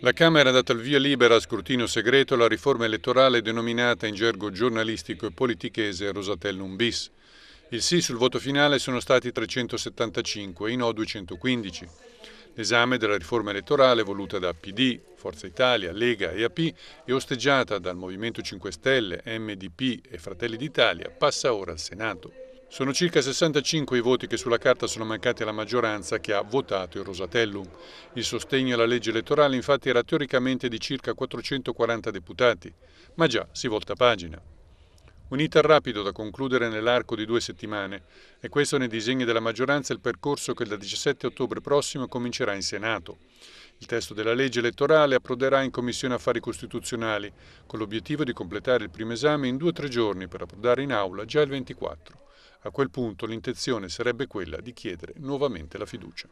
La Camera ha dato il via libera a scrutinio segreto alla riforma elettorale denominata in gergo giornalistico e politichese Rosatellum bis. Il sì sul voto finale sono stati 375, i no 215. L'esame della riforma elettorale voluta da PD, Forza Italia, Lega e AP e osteggiata dal Movimento 5 Stelle, MDP e Fratelli d'Italia passa ora al Senato. Sono circa 65 i voti che sulla carta sono mancati alla maggioranza che ha votato il Rosatellum. Il sostegno alla legge elettorale infatti era teoricamente di circa 440 deputati, ma già si volta pagina. Un iter rapido da concludere nell'arco di due settimane e questo nei disegni della maggioranza il percorso che il 17 ottobre prossimo comincerà in Senato. Il testo della legge elettorale approderà in Commissione Affari Costituzionali con l'obiettivo di completare il primo esame in due o tre giorni per approdare in aula già il 24. A quel punto l'intenzione sarebbe quella di chiedere nuovamente la fiducia.